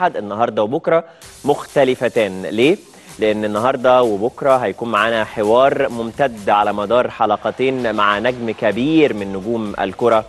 الاحد النهارده وبكره مختلفتان ليه لان النهارده وبكره هيكون معانا حوار ممتد على مدار حلقتين مع نجم كبير من نجوم الكره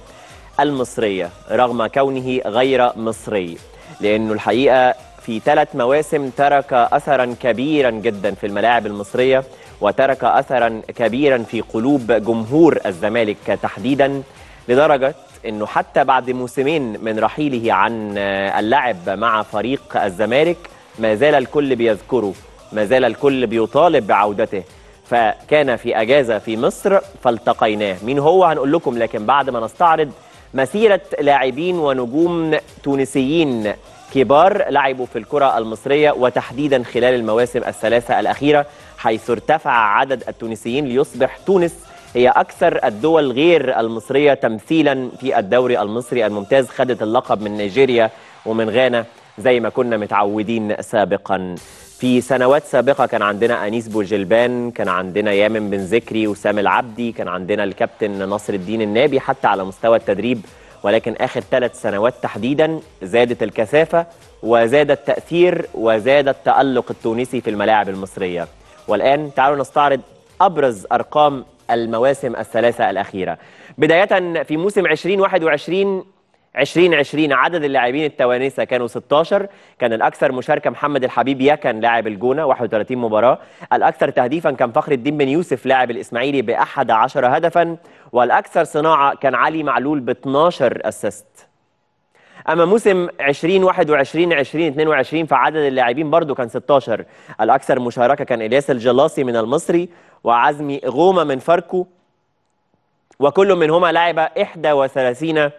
المصريه رغم كونه غير مصري لانه الحقيقه في ثلاث مواسم ترك اثرا كبيرا جدا في الملاعب المصريه وترك اثرا كبيرا في قلوب جمهور الزمالك تحديدا لدرجه انه حتى بعد موسمين من رحيله عن آه، اللعب مع فريق الزمالك ما زال الكل بيذكره ما زال الكل بيطالب بعودته فكان في اجازه في مصر فالتقيناه مين هو هنقول لكم لكن بعد ما نستعرض مسيره لاعبين ونجوم تونسيين كبار لعبوا في الكره المصريه وتحديدا خلال المواسم الثلاثه الاخيره حيث ارتفع عدد التونسيين ليصبح تونس هي أكثر الدول غير المصرية تمثيلا في الدوري المصري الممتاز خدت اللقب من نيجيريا ومن غانا زي ما كنا متعودين سابقا في سنوات سابقة كان عندنا أنيس بوجلبان كان عندنا يامن بن ذكري وسام العبدي كان عندنا الكابتن نصر الدين النابي حتى على مستوى التدريب ولكن آخر ثلاث سنوات تحديدا زادت الكثافة وزاد التأثير وزاد التألق التونسي في الملاعب المصرية والآن تعالوا نستعرض أبرز أرقام المواسم الثلاثة الأخيرة بداية في موسم 2021 2020 عدد اللاعبين التوانسه كانوا 16 كان الاكثر مشاركه محمد الحبيب يكن لاعب الجونه 31 مباراه الاكثر تهديفا كان فخر الدين بن يوسف لاعب الاسماعيلي ب 11 هدفا والاكثر صناعه كان علي معلول ب 12 اسيست اما موسم 20 21 20 22 فعدد اللاعبين برضه كان 16 الاكثر مشاركه كان الياس الجلاصي من المصري وعزمي غومه من فاركو وكل منهما لعب 31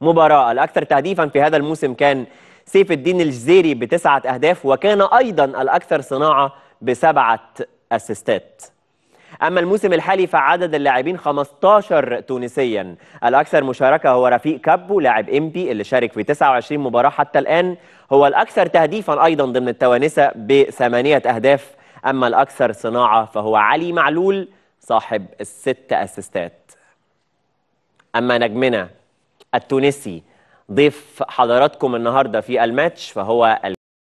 مباراه الاكثر تهديفا في هذا الموسم كان سيف الدين الجزيري بتسعه اهداف وكان ايضا الاكثر صناعه بسبعه اسيستات أما الموسم الحالي فعدد اللاعبين 15 تونسيا الأكثر مشاركة هو رفيق كابو لاعب إمبي اللي شارك في 29 مباراة حتى الآن هو الأكثر تهديفا أيضا ضمن التوانسة بثمانية أهداف أما الأكثر صناعة فهو علي معلول صاحب الست أسيستات أما نجمنا التونسي ضيف حضراتكم النهاردة في الماتش فهو